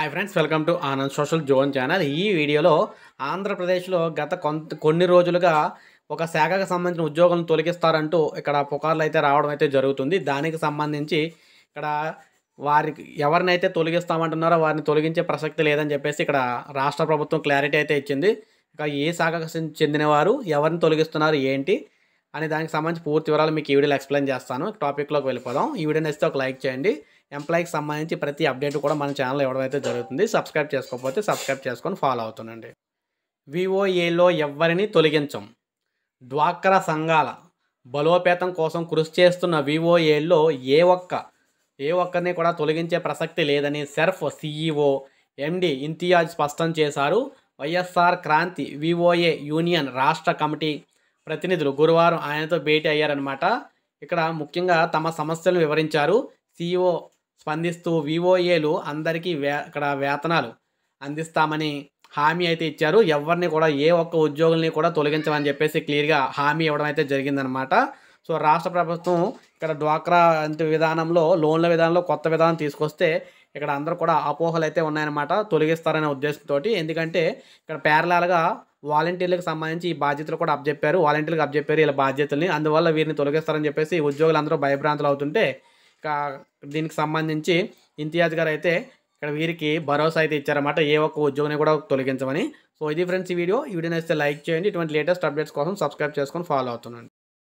hi friends welcome to Anand social zone channel ఈ వీడియోలో ఆంధ్రప్రదేశ్లో గత కొంత కొన్ని రోజులుగా ఒక శాఖకు సంబంధించిన ఉద్యోగులను తొలగిస్తారంటూ ఇక్కడ పుకార్లు అయితే రావడం అయితే జరుగుతుంది దానికి సంబంధించి ఇక్కడ వారికి ఎవరినైతే తొలగిస్తామంటున్నారో వారిని తొలగించే ప్రసక్తి లేదని చెప్పేసి ఇక్కడ రాష్ట్ర ప్రభుత్వం క్లారిటీ అయితే ఇచ్చింది ఇక ఏ శాఖకు చెందినవారు ఎవరిని తొలగిస్తున్నారు ఏంటి అని దానికి సంబంధించి పూర్తి వివరాలు మీకు ఈ వీడియోలో ఎక్స్ప్లెయిన్ చేస్తాను టాపిక్లోకి వెళ్ళిపోదాం ఈ వీడియో నచ్చితే ఒక లైక్ చేయండి ఎంప్లాయీకి సంబంధించి ప్రతి అప్డేట్ కూడా మన ఛానల్ ఇవ్వడం అయితే జరుగుతుంది సబ్స్క్రైబ్ చేసుకోకపోతే సబ్స్క్రైబ్ చేసుకొని ఫాలో అవుతుండండి విఓఏలో ఎవరిని తొలగించం డ్వాక్రా సంఘాల బలోపేతం కోసం కృషి చేస్తున్న వివోఏలో ఏ ఒక్క ఏ ఒక్కరిని కూడా తొలగించే ప్రసక్తి లేదని SERP CEO MD e Imtiaz స్పష్టం చేశారు వైఎస్ఆర్ క్రాంతి వివోఏ యూనియన్ రాష్ట్ర కమిటీ ప్రతినిధులు గురువారం ఆయనతో భేటీ అయ్యారనమాట ఇక్కడ ముఖ్యంగా తమ సమస్యలను వివరించారు సిఈఓ స్పందిస్తూ వివోఏలు అందరికీ వే ఇక్కడ వేతనాలు అందిస్తామని హామీ అయితే ఇచ్చారు ఎవరిని కూడా ఏ ఒక్క ఉద్యోగుల్ని కూడా తొలగించమని చెప్పేసి క్లియర్గా హామీ ఇవ్వడం అయితే జరిగిందనమాట సో రాష్ట్ర ప్రభుత్వం ఇక్కడ డ్వాక్రా వంటి విధానంలో లోన్ల విధానంలో కొత్త విధానం తీసుకొస్తే ఇక్కడ అందరూ కూడా అపోహలు అయితే ఉన్నాయన్నమాట తొలగిస్తారనే ఉద్దేశంతో ఎందుకంటే ఇక్కడ ప్యారలాల్గా వాలంటీర్లకు సంబంధించి ఈ బాధ్యతలు కూడా అప్పచెప్పారు వాలంటీర్లకు అప్పచెప్పారు వీళ్ళ బాధ్యతల్ని అందువల్ల వీరిని తొలగిస్తారని చెప్పేసి ఉద్యోగులందరూ భయభ్రాంతులు అవుతుంటే ఇక దీనికి సంబంధించి ఇంతియాజ్ గారు అయితే ఇక్కడ వీరికి భరోసా అయితే ఇచ్చారన్నమాట ఏ ఒక్క ఉద్యోగిని కూడా తొలగించమని సో ఇది ఫ్రెండ్స్ ఈ వీడియో ఈ వీడియో నచ్చితే లైక్ చేయండి ఇటువంటి లేటెస్ట్ అప్డేట్స్ కోసం సబ్స్క్రైబ్ చేసుకొని ఫాలో అవుతున్నాను